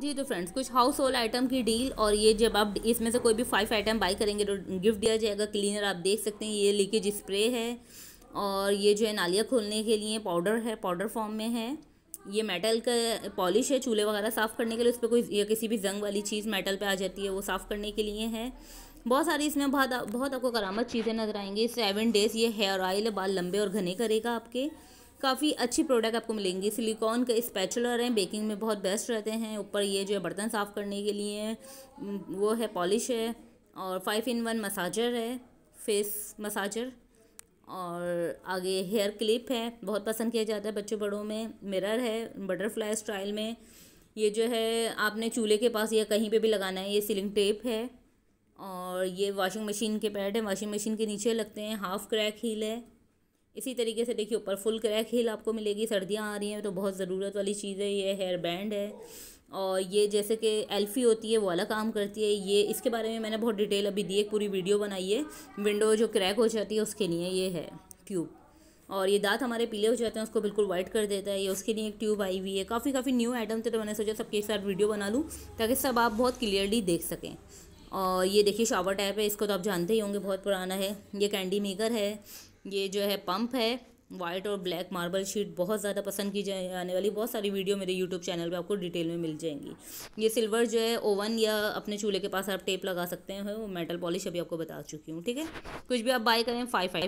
जी तो फ्रेंड्स कुछ household item की डील और ये जब आप इसमें से कोई भी फाइव आइटम बाई करेंगे तो गिफ्ट दिया जाएगा क्लीनर आप देख सकते हैं ये लीकेज स्प्रे है और ये जो है नालियाँ खोलने के लिए पाउडर है पाउडर फॉर्म में है ये मेटल का पॉलिश है चूल्हे वगैरह साफ़ करने के लिए उस पर कोई या किसी भी जंग वाली चीज़ मेटल पे आ जाती है वो साफ़ करने के लिए है बहुत सारी इसमें बहुत बहुत आपको करामत चीज़ें नजर आएंगी सेवन डेज़ ये हेयर ऑयल बाल लंबे और घने करेगा आपके काफ़ी अच्छी प्रोडक्ट आपको मिलेंगी सिलिकॉन का स्पैचुलर हैं बेकिंग में बहुत बेस्ट रहते हैं ऊपर ये जो है बर्तन साफ़ करने के लिए वो है पॉलिश है और फाइव इन वन मसाजर है फेस मसाजर और आगे हेयर क्लिप है बहुत पसंद किया जाता है बच्चों बड़ों में मिरर है बटरफ्लाई स्टाइल में ये जो है आपने चूल्हे के पास या कहीं पे भी लगाना है ये सीलिंग टेप है और ये वॉशिंग मशीन के पैड है वॉशिंग मशीन के नीचे लगते हैं हाफ़ क्रैक हील है इसी तरीके से देखिए ऊपर फुल क्रैक हील आपको मिलेगी सर्दियाँ आ रही हैं तो बहुत ज़रूरत वाली चीज़ है ये हेयर बैंड है और ये जैसे कि एल्फ़ी होती है वो अलग काम करती है ये इसके बारे में मैंने बहुत डिटेल अभी दी है पूरी वीडियो बनाई है विंडो जो क्रैक हो जाती है उसके लिए ये है ट्यूब और ये दांत हमारे पीले हो जाते हैं उसको बिल्कुल वाइट कर देता है ये उसके लिए एक ट्यूब आई हुई है काफ़ी काफ़ी न्यू आइटम थे तो मैंने सोचा सबके साथ वीडियो बना लूँ ताकि सब आप बहुत क्लियरली देख सकें और ये देखिए शावर टाइप है इसको तो आप जानते ही होंगे बहुत पुराना है ये कैंडी मेकर है ये जो है पंप है वाइट और ब्लैक मार्बल शीट बहुत ज़्यादा पसंद की जाए आने वाली बहुत सारी वीडियो मेरे यूट्यूब चैनल पे आपको डिटेल में मिल जाएंगी ये सिल्वर जो है ओवन या अपने चूल्हे के पास आप टेप लगा सकते हैं वो मेटल पॉलिश अभी आपको बता चुकी हूँ ठीक है कुछ भी आप बाय करें फाइव फाइव